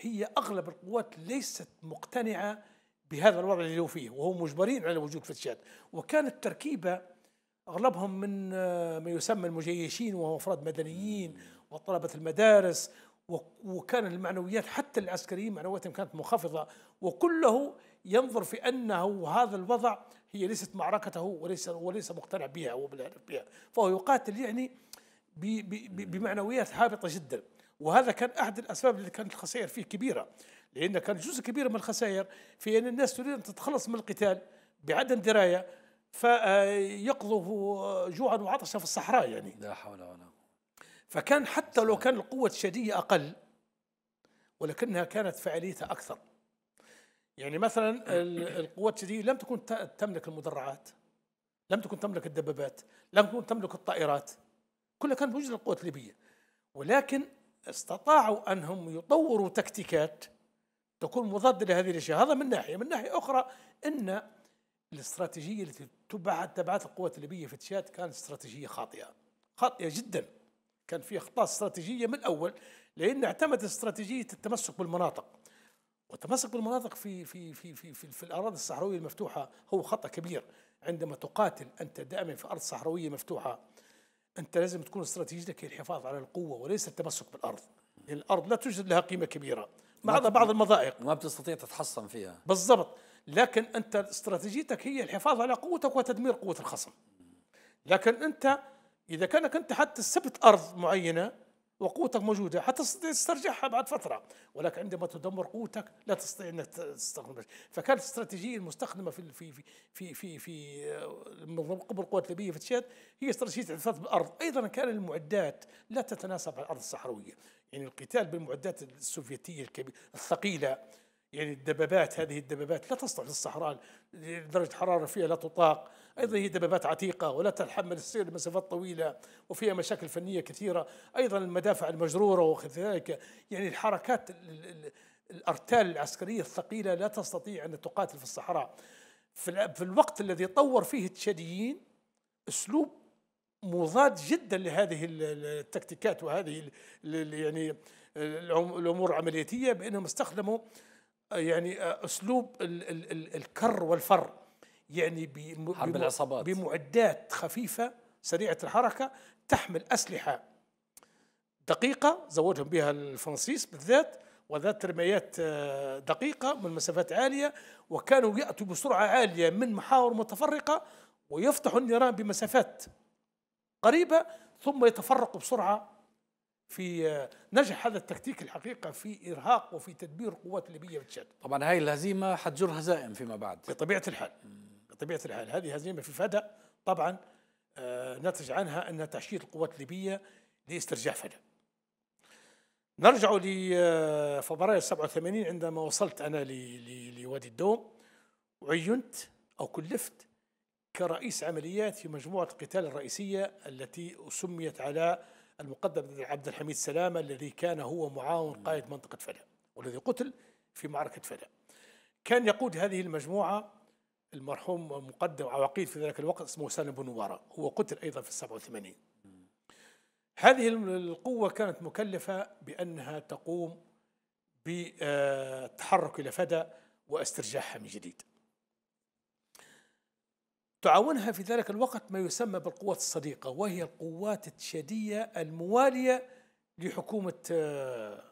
هي أغلب القوات ليست مقتنعة بهذا الوضع اللي هو فيه وهم مجبرين على الوجود في تشاد وكانت التركيبة أغلبهم من آه، ما يسمى المجيشين وهم أفراد مدنيين وطلبة المدارس وكان المعنويات حتى العسكريين معنوياتهم كانت منخفضة وكله ينظر في أنه هذا الوضع هي ليست معركته وليس وليس مقتنع بها وبالهدف بها فهو يقاتل يعني بمعنويات هابطة جدا وهذا كان أحد الأسباب اللي كانت الخسائر فيه كبيرة لأن كان جزء كبير من الخسائر في أن الناس تريد أن تتخلص من القتال بعدم دراية فيقضوا جوعا وعطشا في الصحراء يعني لا حول ولا قوة فكان حتى لو كان القوة الشديه أقل ولكنها كانت فعاليتها أكثر يعني مثلا القوات الشيدية لم تكن تملك المدرعات لم تكن تملك الدبابات لم تكن تملك الطائرات كلها كانت موجودة القوات الليبية ولكن استطاعوا أنهم يطوروا تكتيكات تكون مضادة لهذه الأشياء هذا من ناحية من ناحية أخرى أن الاستراتيجية التي تبعت تبعت القوات الليبية في تشاد كانت استراتيجية خاطئة خاطئة جدا كان في أخطاء استراتيجية من الأول لأن اعتمدت استراتيجية التمسك بالمناطق والتمسك بالمناطق في في في في في, في الاراضي الصحراويه المفتوحه هو خطا كبير عندما تقاتل انت دائما في ارض صحراويه مفتوحه انت لازم تكون استراتيجيتك هي الحفاظ على القوه وليس التمسك بالارض لان الارض لا توجد لها قيمه كبيره مع بعض المضائق ما بتستطيع تتحصن فيها بالضبط لكن انت استراتيجيتك هي الحفاظ على قوتك وتدمير قوه الخصم لكن انت اذا كانك انت حتى سبت ارض معينه وقوتك موجودة حتى تسترجعها بعد فترة ولكن عندما تدمر قوتك لا تستطيع أن تستخدم فكانت الاستراتيجية المستخدمة في في في في في آه، قبل القوات الليبية في تشاد هي استراتيجية الاحتفاظ بالأرض أيضا كان المعدات لا تتناسب مع الأرض الصحراوية يعني القتال بالمعدات السوفيتية الكبيرة الثقيلة يعني الدبابات هذه الدبابات لا تصلح للصحراء درجة حرارة فيها لا تطاق أيضا هي دبابات عتيقة ولا تتحمل السير لمسافات طويلة وفيها مشاكل فنية كثيرة أيضا المدافع المجرورة وكذلك يعني الحركات الأرتال العسكرية الثقيلة لا تستطيع أن تقاتل في الصحراء في الوقت الذي طور فيه التشاديين أسلوب مضاد جدا لهذه التكتيكات وهذه يعني الامور العملياتيه بانهم استخدموا يعني اسلوب الكر والفر يعني بم حرب العصابات بمعدات خفيفة سريعة الحركة تحمل أسلحة دقيقة زودهم بها الفرنسيس بالذات وذات رميات آه، دقيقة من مسافات عالية وكانوا يأتوا بسرعة عالية من محاور متفرقة ويفتحوا النيران بمسافات قريبة ثم يتفرقوا بسرعة في آه، نجح هذا التكتيك الحقيقة في إرهاق وفي تدبير القوات الليبية في تشاد طبعا هاي الهزيمة حتجر هزائم فيما بعد بطبيعة الحال بطبيعه الحال هذه هزيمه في فدا طبعا آه، نتج عنها ان تعشير القوات الليبيه لاسترجاع فدا. نرجع لفبراير آه، 87 عندما وصلت انا لوادي الدوم وعينت او كلفت كرئيس عمليات في مجموعه القتال الرئيسيه التي سميت على المقدم عبد الحميد سلامه الذي كان هو معاون قائد منطقه فدا والذي قتل في معركه فدا. كان يقود هذه المجموعه المرحوم مقدم عواقيد في ذلك الوقت اسمه سالم بن مبارك هو قتل أيضا في السبعة وثمانين هذه القوة كانت مكلفة بأنها تقوم بالتحرك إلى فدى واسترجاعها من جديد تعاونها في ذلك الوقت ما يسمى بالقوات الصديقة وهي القوات التشادية الموالية لحكومة آه،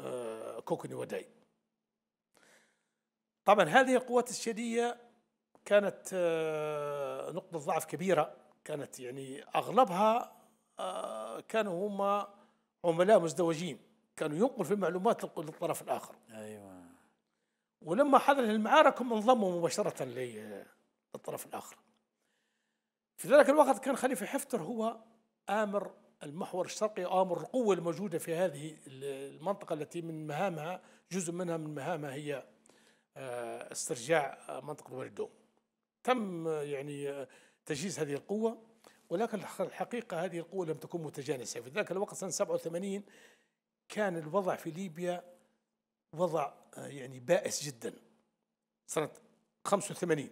آه، كوكني وداي طبعا هذه القوات الشديه كانت آه، نقطة ضعف كبيرة كانت يعني أغلبها آه، كانوا هم عملاء مزدوجين كانوا ينقل في المعلومات للطرف الآخر أيوة ولما حضرت المعارك هم انضموا مباشرة للطرف الآخر في ذلك الوقت كان خليفة حفتر هو آمر المحور الشرقي آمر القوة الموجودة في هذه المنطقة التي من مهامها جزء منها من مهامها هي آه، استرجاع منطقة وادي تم يعني آه، تجهيز هذه القوة ولكن الحقيقة هذه القوة لم تكن متجانسة في ذلك الوقت سنة 87 كان الوضع في ليبيا وضع آه، يعني بائس جدا سنة 85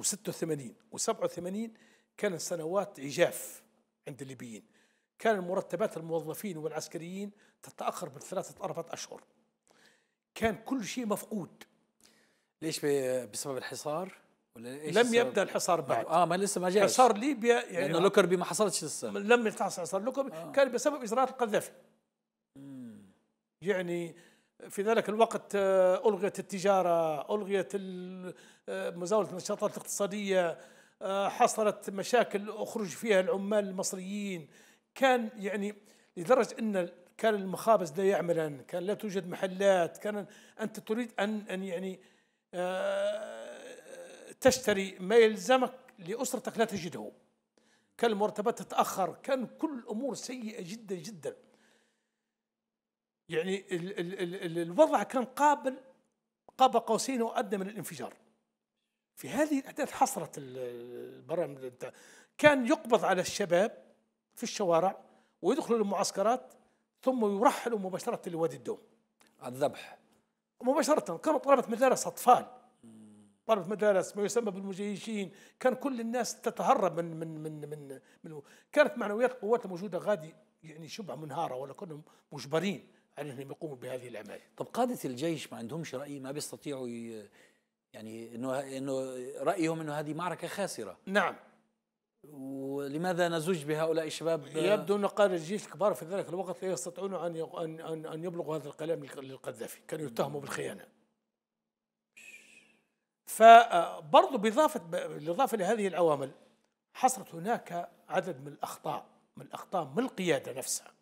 و86 و87 كان سنوات عجاف عند الليبيين كان مرتبات الموظفين والعسكريين تتأخر بالثلاثة أربعة أشهر كان كل شيء مفقود ليش بسبب الحصار ولا إيش لم يبدا الحصار بعد اه ما لسه ما جاء حصار ليبيا يعني لانه آه. لوكربي ما حصلتش لسه لم يتحصل حصار لوكربي آه. كان بسبب اجراءات القذافي يعني في ذلك الوقت آه، الغيت التجاره الغيت آه، مزاوله النشاطات الاقتصاديه حصلت مشاكل اخرج فيها العمال المصريين كان يعني لدرجه ان كان المخابز لا يعملن كان لا توجد محلات كان أنت تريد أن, أن يعني آه، تشتري ما يلزمك لأسرتك لا تجده كان المرتبات تتأخر كان كل الامور سيئة جدا جدا يعني ال ال ال الوضع كان قابل قاب قوسين وأدنى من الانفجار في هذه الأحداث حصلت البرامج كان يقبض على الشباب في الشوارع ويدخلوا للمعسكرات ثم يرحل مباشرة لوادي الدوم الذبح مباشرة كانوا طلبة مدارس أطفال طلبة مدارس ما يسمى بالمجيشين كان كل الناس تتهرب من من من من, من كانت معنويات قوات موجودة غادي يعني شبه منهارة ولا كلهم مجبرين على انهم يقوموا بهذه الاعمال. طب قادة الجيش ما عندهمش رأي ما بيستطيعوا يعني انه انه رايهم انه هذه معركه خاسره نعم ولماذا نزج بهؤلاء الشباب يبدو ان قادة الجيش الكبار في ذلك الوقت لا يستطيعون ان ان ان يبلغوا هذا الكلام للقذافي كانوا يتهموا بالخيانه فبرضه باضافه بالاضافه لهذه العوامل حصلت هناك عدد من الاخطاء من الاخطاء من القياده نفسها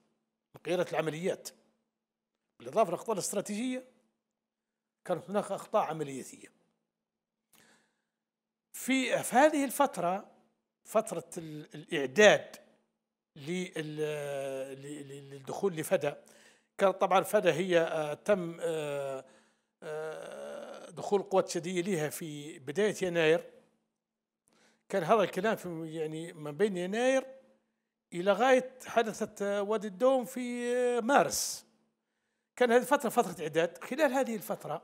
من قياده العمليات بالاضافه للاخطاء الاستراتيجيه كانت هناك اخطاء عملياتيه في في هذه الفتره فترة الإعداد للدخول لفدا كانت طبعا فدا هي آه، تم آه، آه، دخول القوات شديدة لها في بداية يناير كان هذا الكلام في يعني ما بين يناير إلى غاية حدثة وادي الدوم في مارس كان هذه الفترة فترة إعداد خلال هذه الفترة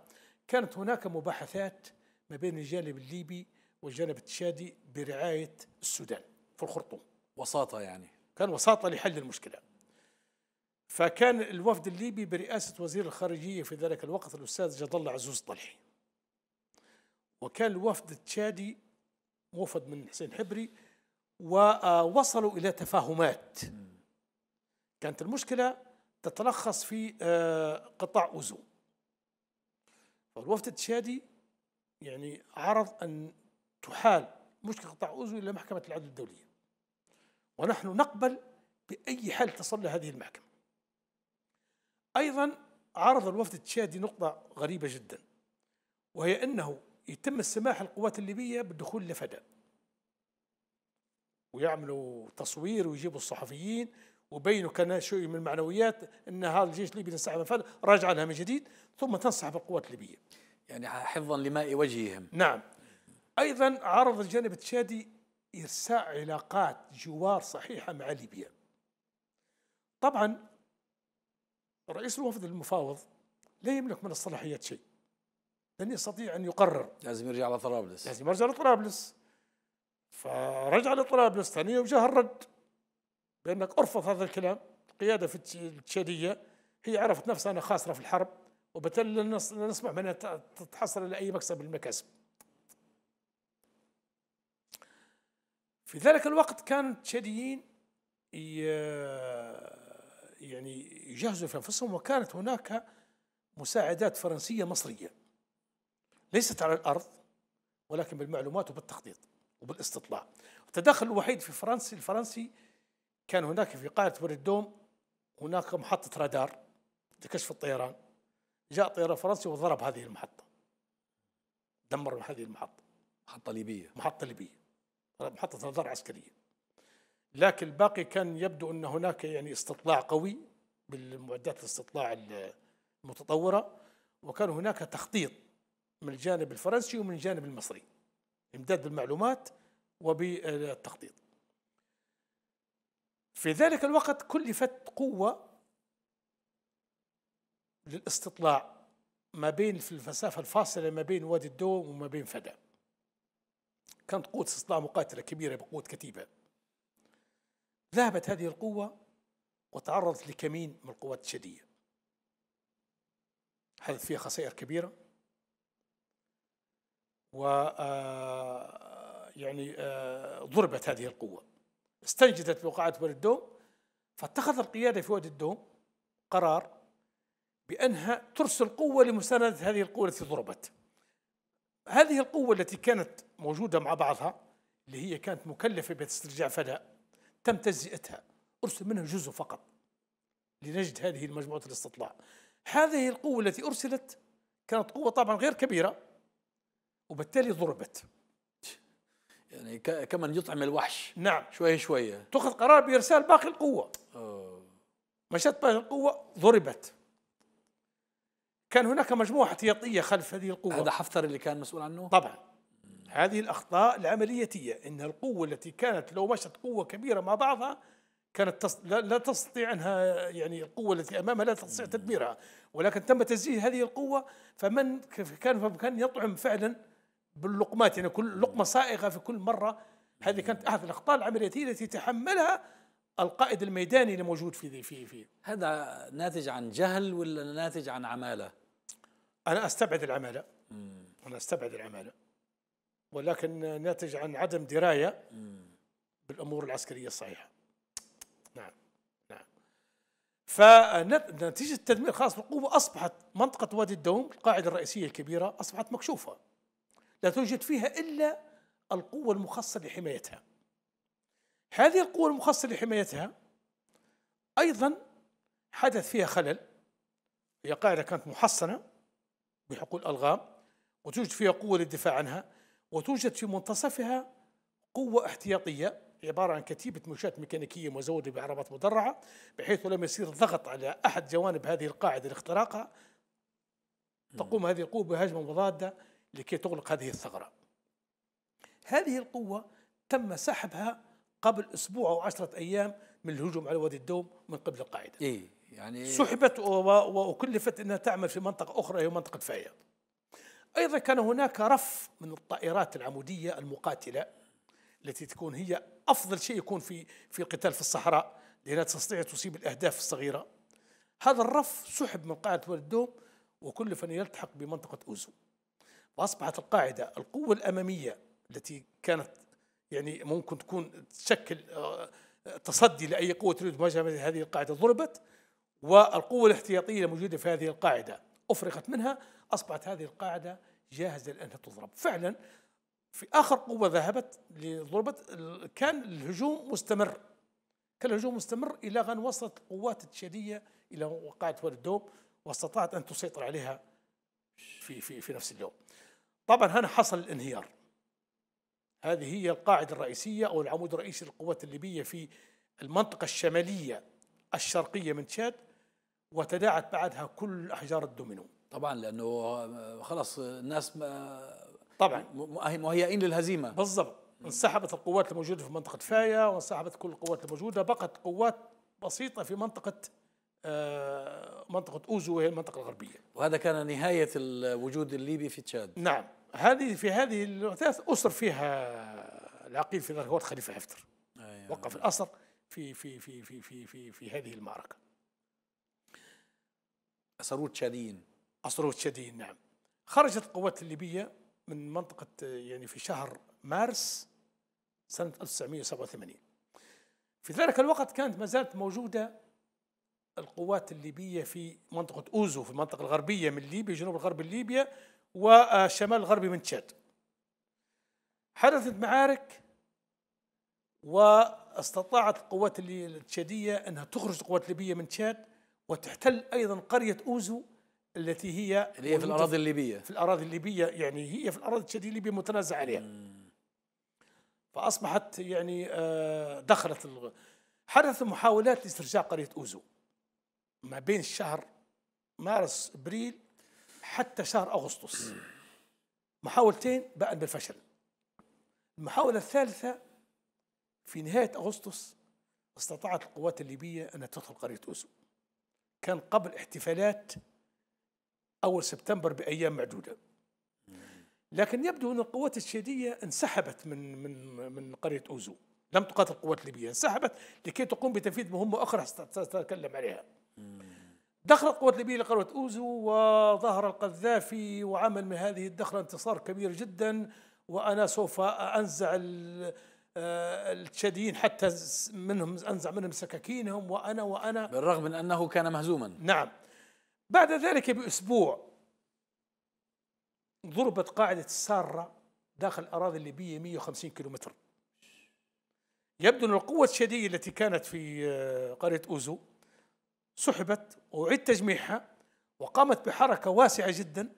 كانت هناك مباحثات ما بين الجانب الليبي والجانب التشادي برعاية السودان في الخرطوم وساطة يعني كان وساطة لحل المشكلة فكان الوفد الليبي برئاسة وزير الخارجية في ذلك الوقت الأستاذ جد الله عزوز طلحي وكان الوفد التشادي موفد من حسين حبري ووصلوا إلى تفاهمات كانت المشكلة تتلخص في آه، قطاع أوزو فالوفد التشادي يعني عرض أن تحال مشكلة قطاع أوزو إلى محكمة العدل الدولية ونحن نقبل بأي حال تصل هذه المحكمة أيضا عرض الوفد التشادي نقطة غريبة جدا وهي أنه يتم السماح للقوات الليبية بالدخول لفدا ويعملوا تصوير ويجيبوا الصحفيين وبينوا كان شيء من المعنويات ان هذا الجيش الليبي انسحب من فدا راجع لها من جديد ثم تنسحب القوات الليبيه يعني حفظا لماء وجههم نعم أيضا عرض الجانب التشادي إرساء علاقات جوار صحيحة مع ليبيا طبعا رئيس الوفد المفاوض لا يملك من الصلاحيات شيء لن يستطيع أن يقرر لازم يرجع لطرابلس لازم يرجع لطرابلس فرجع لطرابلس ثانية وجه الرد بأنك أرفض هذا الكلام القيادة في التشادية هي عرفت نفسها أنها خاسرة في الحرب وبالتالي لن نسمح منها تتحصل على أي مكسب من المكاسب في ذلك الوقت كان التشاديين يعني يجهزوا في انفسهم وكانت هناك مساعدات فرنسيه مصريه ليست على الارض ولكن بالمعلومات وبالتخطيط وبالاستطلاع التدخل الوحيد في فرنسا الفرنسي كان هناك في قاعده بردوم هناك محطه رادار لكشف الطيران جاء طيران فرنسي وضرب هذه المحطه دمر هذه المحطه محطه ليبيه محطه ليبيه محطة نظر عسكرية لكن الباقي كان يبدو أن هناك يعني استطلاع قوي بالمعدات الاستطلاع المتطورة وكان هناك تخطيط من الجانب الفرنسي ومن الجانب المصري امداد بالمعلومات وبالتخطيط في ذلك الوقت كلفت قوة للاستطلاع ما بين في المسافة الفاصلة ما بين وادي الدو وما بين فدا كانت قوة استطلاع مقاتلة كبيرة بقوة كتيبة ذهبت هذه القوة وتعرضت لكمين من القوات الشدية حدث فيها خسائر كبيرة و آه، يعني آه، ضربت هذه القوة استنجدت بوقعة وادي الدوم فاتخذ القيادة في وادي الدوم قرار بأنها ترسل قوة لمساندة هذه القوة التي ضربت هذه القوة التي كانت موجودة مع بعضها اللي هي كانت مكلفة باسترجاع فداء تم تجزئتها أرسل منها جزء فقط لنجد هذه المجموعة الاستطلاع هذه القوة التي أرسلت كانت قوة طبعا غير كبيرة وبالتالي ضربت يعني كمن يطعم الوحش نعم شوية شوية تأخذ قرار بإرسال باقي القوة أوه. مشت باقي القوة ضربت كان هناك مجموعه احتياطيه خلف هذه القوه هذا حفتر اللي كان مسؤول عنه طبعا هذه الاخطاء العملياتيه ان القوه التي كانت لو مشت قوه كبيره مع بعضها كانت تص... لا, لا تستطيع انها يعني القوه التي امامها لا تستطيع تدميرها ولكن تم تسجيل هذه القوه فمن كان فكان يطعم فعلا باللقمات يعني كل لقمه صائغه في كل مره هذه كانت احد الاخطاء العملياتيه التي تحملها القائد الميداني الموجود في في في هذا ناتج عن جهل ولا ناتج عن عماله؟ انا استبعد العماله مم. انا استبعد العماله ولكن ناتج عن عدم درايه مم. بالامور العسكريه الصحيحه نعم نعم فنتيجه التدمير خاص بالقوه اصبحت منطقه وادي الدوم القاعده الرئيسيه الكبيره اصبحت مكشوفه لا توجد فيها الا القوه المخصصه لحمايتها هذه القوه المخصصه لحمايتها ايضا حدث فيها خلل هي قاعده كانت محصنه بحقول الألغام وتوجد فيها قوة للدفاع عنها وتوجد في منتصفها قوة احتياطية عبارة عن كتيبة مشاة ميكانيكية مزودة بعربات مدرعة بحيث لما يصير ضغط على أحد جوانب هذه القاعدة لاختراقها تقوم هذه القوة بهجمة مضادة لكي تغلق هذه الثغرة هذه القوة تم سحبها قبل أسبوع أو عشرة أيام من الهجوم على وادي الدوم من قبل القاعدة إيه؟ يعني سحبت وأكلفت أنها تعمل في منطقة أخرى هي منطقة فايا أيضا كان هناك رف من الطائرات العمودية المقاتلة التي تكون هي أفضل شيء يكون في في القتال في الصحراء لأنها تستطيع تصيب الأهداف الصغيرة هذا الرف سحب من قاعدة ولد الدوم وكلف أن يلتحق بمنطقة أوزو وأصبحت القاعدة القوة الأمامية التي كانت يعني ممكن تكون تشكل آه، تصدي لأي قوة تريد مواجهة هذه القاعدة ضربت والقوة الاحتياطية الموجودة في هذه القاعدة أفرغت منها أصبحت هذه القاعدة جاهزة لأنها تضرب فعلا في آخر قوة ذهبت لضربت كان الهجوم مستمر كان الهجوم مستمر إلى أن وصلت القوات التشادية إلى قاعدة وادي الدوب واستطاعت أن تسيطر عليها في في في نفس اليوم. طبعا هنا حصل الانهيار. هذه هي القاعدة الرئيسية أو العمود الرئيسي للقوات الليبية في المنطقة الشمالية الشرقية من تشاد وتداعت بعدها كل احجار الدومينو طبعا لانه آه، خلاص الناس طبعا مهيئين للهزيمه بالضبط انسحبت القوات الموجوده في منطقه فايا وانسحبت كل القوات الموجوده بقت قوات بسيطه في منطقه آه، منطقة أوزو وهي المنطقة الغربية وهذا كان نهاية الوجود الليبي في تشاد نعم هذه في هذه الأحداث أسر فيها العقيل في ذلك الوقت خليفة حفتر أيوة. وقف الأسر في في في في في في, في هذه المعركة أسروت تشاديين أسروت تشاديين نعم خرجت القوات الليبية من منطقة يعني في شهر مارس سنة 1987 في ذلك الوقت كانت ما زالت موجودة القوات الليبية في منطقة أوزو في المنطقة الغربية من ليبيا جنوب الغرب ليبيا والشمال الغربي من تشاد حدثت معارك واستطاعت القوات التشادية أنها تخرج القوات الليبية من تشاد وتحتل أيضا قرية أوزو التي هي اللي هي في الأراضي الليبية في الأراضي الليبية يعني هي في الأراضي الشديدة الليبية متنازع عليها مم. فأصبحت يعني آه، دخلت حدث محاولات لاسترجاع قرية أوزو ما بين شهر مارس ابريل حتى شهر اغسطس محاولتين بان بالفشل المحاوله الثالثه في نهايه اغسطس استطاعت القوات الليبيه ان تدخل قريه اوزو كان قبل احتفالات أول سبتمبر بأيام معدودة لكن يبدو أن القوات الشادية انسحبت من من من قرية أوزو لم تقاتل القوات الليبية انسحبت لكي تقوم بتنفيذ مهمة أخرى سأتكلم عليها دخلت القوات الليبية لقرية أوزو وظهر القذافي وعمل من هذه الدخلة انتصار كبير جدا وأنا سوف أنزع آه، التشاديين حتى منهم انزع منهم سكاكينهم وانا وانا بالرغم من انه كان مهزوما نعم بعد ذلك باسبوع ضربت قاعده الساره داخل الاراضي الليبيه 150 كيلومتر يبدو ان القوه التشاديه التي كانت في آه، قريه اوزو سحبت واعيد تجميعها وقامت بحركه واسعه جدا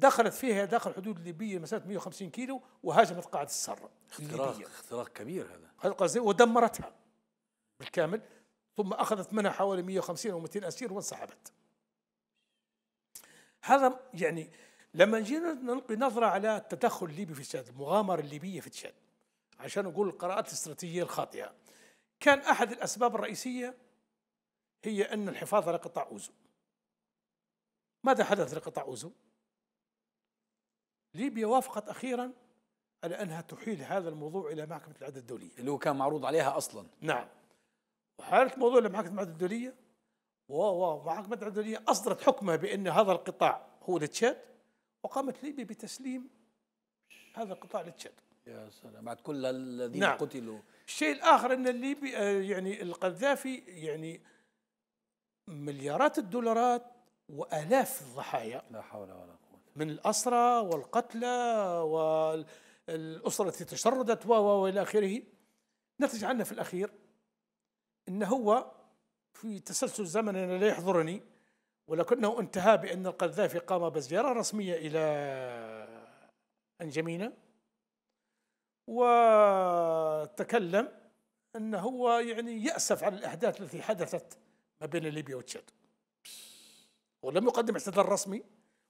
دخلت فيها داخل الحدود الليبيه مسافة 150 كيلو وهاجمت قاعدة السر اختراق اختراق كبير هذا قصدي ودمرتها بالكامل ثم أخذت منها حوالي 150 أو 200 أسير وانسحبت هذا يعني لما جينا نلقي نظرة على التدخل الليبي في تشاد المغامرة الليبية في تشاد عشان نقول القراءات الاستراتيجية الخاطئة كان أحد الأسباب الرئيسية هي أن الحفاظ على قطاع أوزو ماذا حدث لقطاع أوزو؟ ليبيا وافقت أخيرا على أنها تحيل هذا الموضوع إلى محكمة العدل الدولية اللي هو كان معروض عليها أصلا نعم وحالت الموضوع لمحكمة العدل الدولية ومحكمة العدل الدولية أصدرت حكمها بأن هذا القطاع هو لتشاد وقامت ليبيا بتسليم هذا القطاع لتشاد يا سلام بعد كل الذين نعم. قتلوا الشيء الآخر أن الليبي آه، يعني القذافي يعني مليارات الدولارات وآلاف الضحايا لا حول ولا من الأسرى والقتلى والأسرة التي تشردت و إلى آخره نتج عنه في الأخير أنه هو في تسلسل أنا لا يحضرني ولكنه انتهى بأن القذافي قام بزيارة رسمية إلى أنجمينا وتكلم أنه هو يعني يأسف على الأحداث التي حدثت ما بين ليبيا وتشاد ولم يقدم اعتذار رسمي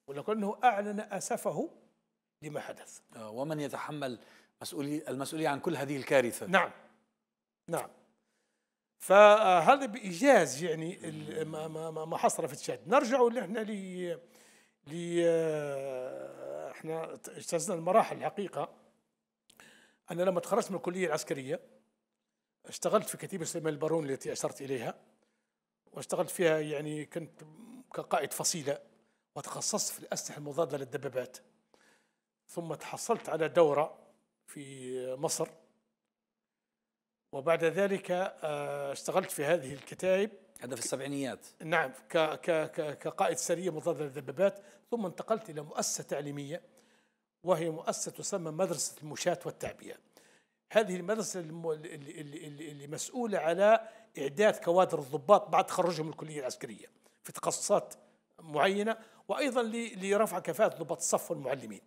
ولكنه أعلن أسفه لما حدث آه، ومن يتحمل مسؤولي المسؤولية عن كل هذه الكارثة نعم نعم فهذا آه، بإيجاز يعني ما حصل في تشاد نرجع احنا ل ل آه، احنا اجتزنا المراحل الحقيقة أنا لما تخرجت من الكلية العسكرية اشتغلت في كتيبة سليمان البارون التي أشرت إليها واشتغلت فيها يعني كنت كقائد فصيلة وتخصصت في الأسلحة المضادة للدبابات ثم تحصلت على دورة في مصر وبعد ذلك آه، اشتغلت في هذه الكتائب هذا في السبعينيات نعم ك ك كقائد سرية مضادة للدبابات ثم انتقلت إلى مؤسسة تعليمية وهي مؤسسة تسمى مدرسة المشاة والتعبية هذه المدرسة اللي مسؤولة على إعداد كوادر الضباط بعد تخرجهم من الكلية العسكرية في تخصصات معينة وايضا لرفع كفاءه ضباط الصف والمعلمين.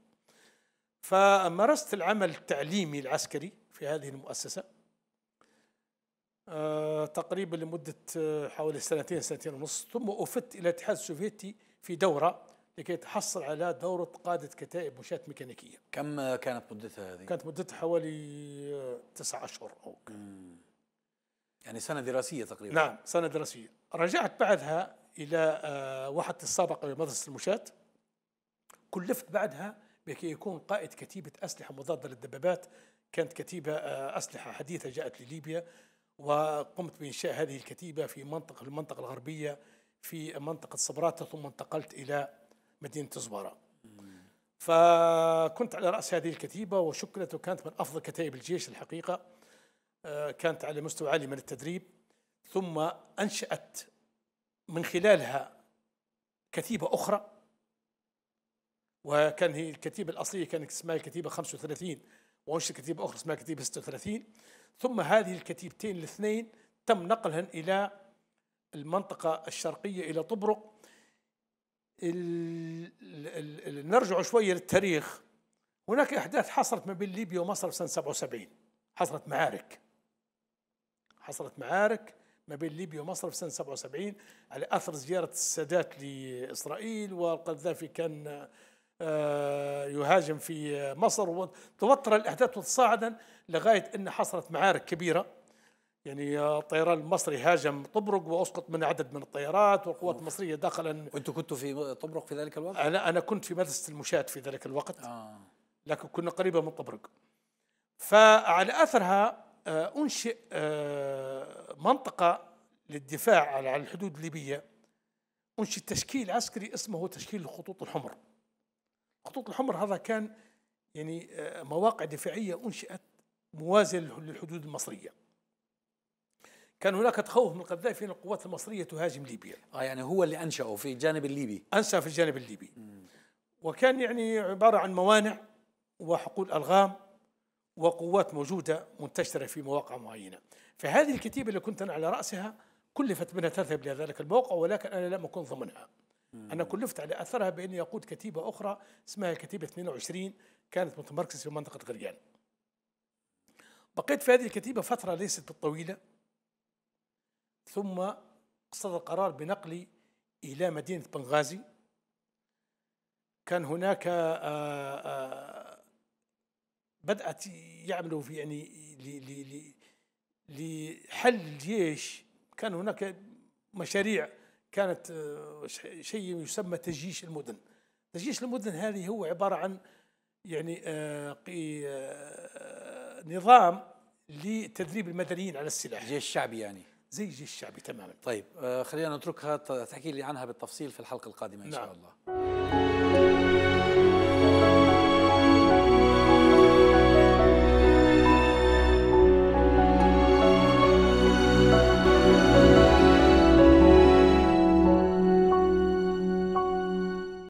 فمارست العمل التعليمي العسكري في هذه المؤسسه. آه، تقريبا لمده آه، حوالي سنتين سنتين ونص ثم افدت الى الاتحاد السوفيتي في دوره لكي تحصل على دورة قادة كتائب مشاة ميكانيكية كم كانت مدتها هذه؟ كانت مدتها حوالي آه، تسعة أشهر أو يعني سنة دراسية تقريبا نعم سنة دراسية رجعت بعدها الى آه، واحد السابقه لمدرسه المشاة كلفت بعدها بكي يكون قائد كتيبه اسلحه مضاده للدبابات كانت كتيبه آه، اسلحه حديثه جاءت لليبيا وقمت بانشاء هذه الكتيبه في منطقه المنطقه الغربيه في منطقه صبراته ثم انتقلت الى مدينه زباره فكنت على راس هذه الكتيبه وشكلت وكانت من افضل كتائب الجيش الحقيقه آه، كانت على مستوى عالي من التدريب ثم انشات من خلالها كتيبة أخرى وكان هي الكتيبة الأصلية كانت اسمها الكتيبة 35 وأنشئت كتيبة أخرى اسمها كتيبة 36 ثم هذه الكتيبتين الاثنين تم نقلهن إلى المنطقة الشرقية إلى طبرق ال ال ال نرجع شوية للتاريخ هناك أحداث حصلت ما بين ليبيا ومصر في سنة 77 حصلت معارك حصلت معارك ما بين ليبيا ومصر في سنة 77 على أثر زيارة السادات لإسرائيل والقذافي كان آه، يهاجم في مصر وتوتر الأحداث وتصاعدا لغاية أن حصلت معارك كبيرة يعني الطيران المصري هاجم طبرق واسقط من عدد من الطيارات والقوات المصريه داخلا وانتم كنتوا في طبرق في ذلك الوقت؟ انا انا كنت في مدرسه المشاة في ذلك الوقت آه. لكن كنا قريبه من طبرق فعلى اثرها آه، أنشئ آه، منطقة للدفاع على الحدود الليبية أنشئ تشكيل عسكري اسمه تشكيل الخطوط الحمر الخطوط الحمر هذا كان يعني آه، مواقع دفاعية أنشئت موازية للحدود المصرية كان هناك تخوف من القذافي ان القوات المصريه تهاجم ليبيا. اه يعني هو اللي انشاه في الجانب الليبي. انشا في الجانب الليبي. مم. وكان يعني عباره عن موانع وحقول الغام وقوات موجودة منتشرة في مواقع معينة فهذه الكتيبة اللي كنت أنا على رأسها كلفت منها تذهب لذلك الموقع ولكن أنا لم أكن ضمنها أنا كلفت على أثرها بأني أقود كتيبة أخرى اسمها كتيبة 22 كانت متمركزة في منطقة غريان بقيت في هذه الكتيبة فترة ليست بالطويلة ثم صدر قرار بنقلي إلى مدينة بنغازي كان هناك آآ آه، آآ آه، بدأت يعملوا في يعني لحل الجيش كان هناك مشاريع كانت آه، شيء يسمى تجيش المدن تجيش المدن هذه هو عبارة عن يعني آه، آه، نظام لتدريب المدنيين على السلاح جيش شعبي يعني زي الجيش الشعبي تماما طيب خلينا نتركها تحكي لي عنها بالتفصيل في الحلقة القادمة إن نعم. شاء الله